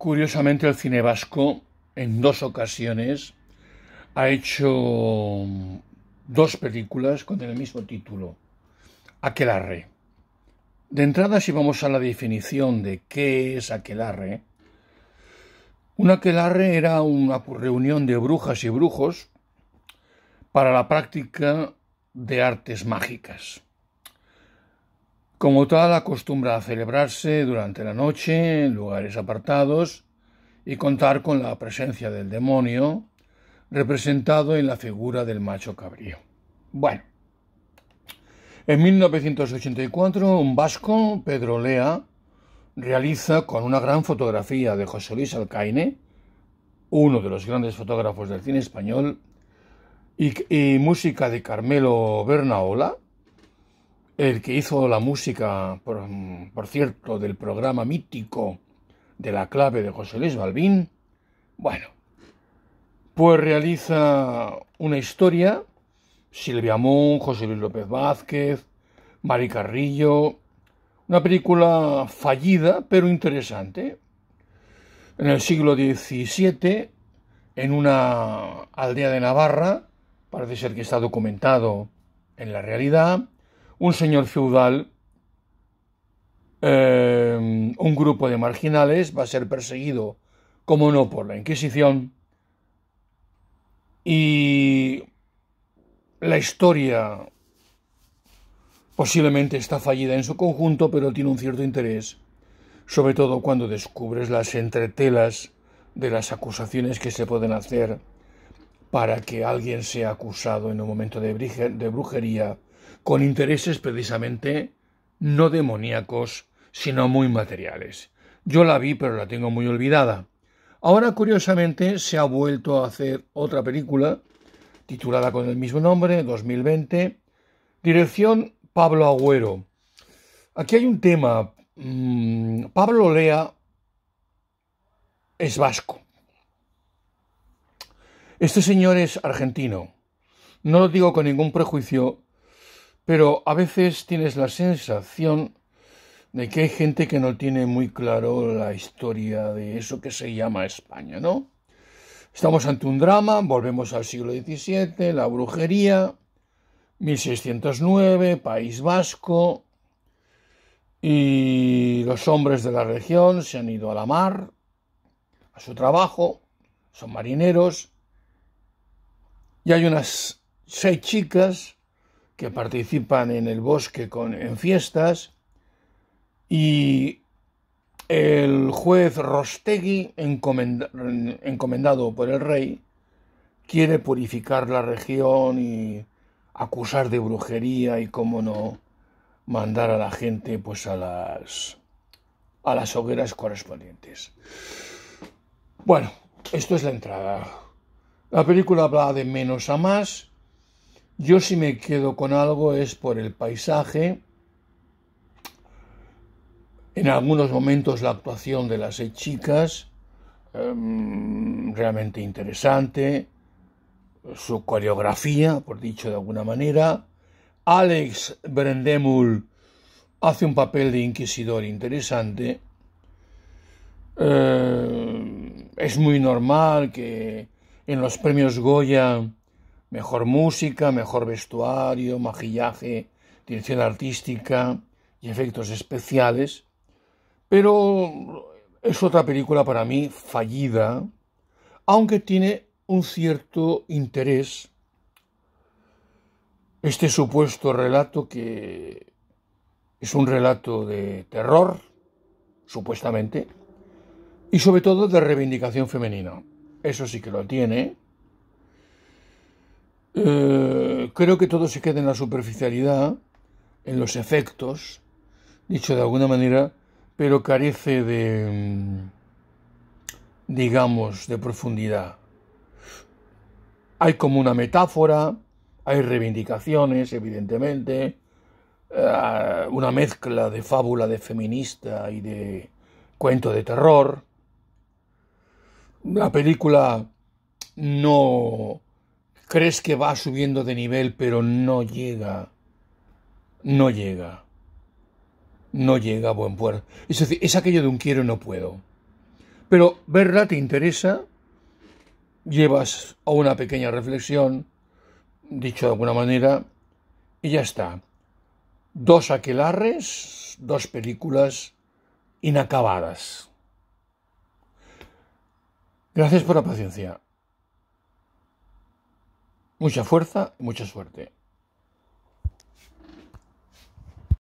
Curiosamente, el cine vasco en dos ocasiones ha hecho mm, dos películas con el mismo título, Aquelarre. De entrada, si vamos a la definición de qué es Aquelarre, un Aquelarre era una reunión de brujas y brujos para la práctica de artes mágicas. Como tal, acostumbra a celebrarse durante la noche en lugares apartados y contar con la presencia del demonio, representado en la figura del macho cabrío. Bueno, en 1984 un vasco, Pedro Lea, realiza con una gran fotografía de José Luis Alcaine, uno de los grandes fotógrafos del cine español, y, y música de Carmelo Bernaola, el que hizo la música, por, cierto, del programa mítico de la clave de José Luis Balbín, bueno, pues realiza una historia, Silvia Mon, José Luis López Vázquez, Mari Carrillo, una película fallida pero interesante. En el siglo XVII, en una aldea de Navarra, parece ser que está documentado en la realidad, un señor feudal, eh, un grupo de marginales, va a ser perseguido, como no, por la Inquisición, y la historia posiblemente está fallida en su conjunto, pero tiene un cierto interés, sobre todo cuando descubres las entretelas de las acusaciones que se pueden hacer para que alguien sea acusado en un momento de, brujería con intereses precisamente no demoníacos, sino muy materiales. Yo la vi, pero la tengo muy olvidada. Ahora, curiosamente, se ha vuelto a hacer otra película, titulada con el mismo nombre, 2020, dirección Pablo Agüero. Aquí hay un tema. Mm, Pablo Lea es vasco. Este señor es argentino. No lo digo con ningún prejuicio, pero a veces tienes la sensación de que hay gente que no tiene muy claro la historia de eso que se llama España, ¿no? Estamos ante un drama, volvemos al siglo XVII, la brujería, 1609, País Vasco, y los hombres de la región se han ido a la mar, a su trabajo, son marineros, y hay unas seis chicas que participan en el bosque con, en fiestas y el juez Rostegui, encomendado por el rey, quiere purificar la región y acusar de brujería y cómo no mandar a la gente pues a las a las hogueras correspondientes. Bueno, esto es la entrada. La película habla de menos a más yo si me quedo con algo es por el paisaje, en algunos momentos la actuación de las chicas, em, realmente interesante, su coreografía, por dicho de alguna manera. Alex Brendemul hace un papel de inquisidor interesante. Em, es muy normal que en los premios Goya Mejor música, mejor vestuario, maquillaje, dirección artística y efectos especiales. Pero es otra película para mí fallida, aunque tiene un cierto interés este supuesto relato que es un relato de terror, supuestamente, y sobre todo de reivindicación femenina. Eso sí que lo tiene, eh, creo que todo se queda en la superficialidad, en los efectos, dicho de alguna manera, pero carece de, mm, digamos, de profundidad. Hay como una metáfora, hay reivindicaciones, evidentemente, eh, una mezcla de fábula de feminista y de cuento de terror. La película no Crees que va subiendo de nivel, pero no llega. No llega. No llega a buen puerto. Es decir, es aquello de un quiero y no puedo. Pero verla te interesa, llevas a una pequeña reflexión, dicho de alguna manera, y ya está. Dos aquelarres, dos películas inacabadas. Gracias por la paciencia. Mucha fuerza y mucha suerte.